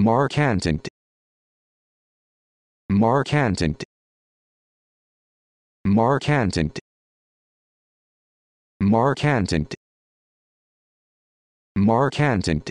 Markantant Markantant Markantant Markantant Markantant